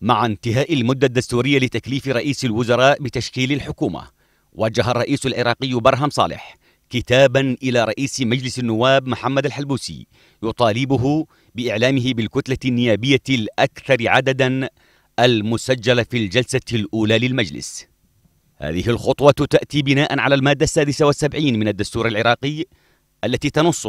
مع انتهاء المدة الدستورية لتكليف رئيس الوزراء بتشكيل الحكومة وجه الرئيس العراقي برهم صالح كتابا إلى رئيس مجلس النواب محمد الحلبوسي يطالبه بإعلامه بالكتلة النيابية الأكثر عددا المسجلة في الجلسة الأولى للمجلس هذه الخطوة تأتي بناء على المادة السادسة والسبعين من الدستور العراقي التي تنص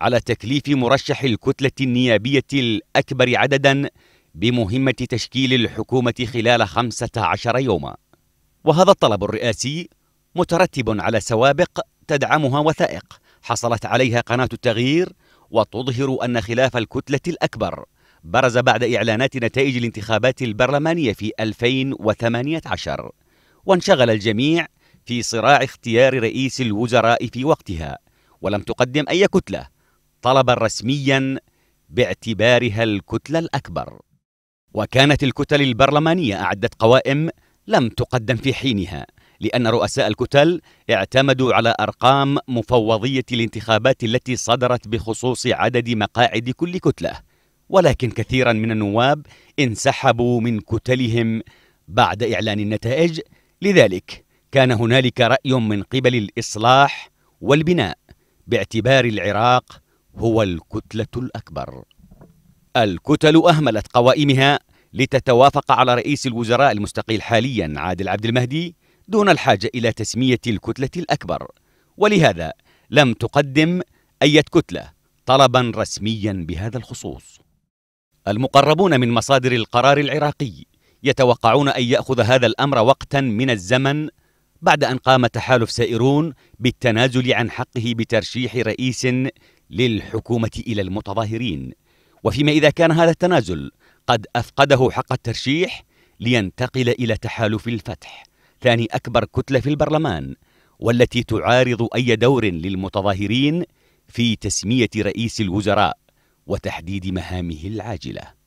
على تكليف مرشح الكتلة النيابية الأكبر عددا بمهمة تشكيل الحكومة خلال 15 يوما وهذا الطلب الرئاسي مترتب على سوابق تدعمها وثائق حصلت عليها قناة التغيير وتظهر أن خلاف الكتلة الأكبر برز بعد إعلانات نتائج الانتخابات البرلمانية في 2018 وانشغل الجميع في صراع اختيار رئيس الوزراء في وقتها ولم تقدم أي كتلة طلبا رسميا باعتبارها الكتلة الأكبر وكانت الكتل البرلمانية أعدت قوائم لم تقدم في حينها لأن رؤساء الكتل اعتمدوا على أرقام مفوضية الانتخابات التي صدرت بخصوص عدد مقاعد كل كتلة ولكن كثيرا من النواب انسحبوا من كتلهم بعد إعلان النتائج لذلك كان هنالك رأي من قبل الإصلاح والبناء باعتبار العراق هو الكتلة الأكبر الكتل أهملت قوائمها لتتوافق على رئيس الوزراء المستقيل حاليا عادل عبد المهدي دون الحاجة إلى تسمية الكتلة الأكبر ولهذا لم تقدم أي كتلة طلبا رسميا بهذا الخصوص المقربون من مصادر القرار العراقي يتوقعون أن يأخذ هذا الأمر وقتا من الزمن بعد أن قام تحالف سائرون بالتنازل عن حقه بترشيح رئيس للحكومة إلى المتظاهرين وفيما إذا كان هذا التنازل قد أفقده حق الترشيح لينتقل إلى تحالف الفتح ثاني أكبر كتلة في البرلمان والتي تعارض أي دور للمتظاهرين في تسمية رئيس الوزراء وتحديد مهامه العاجله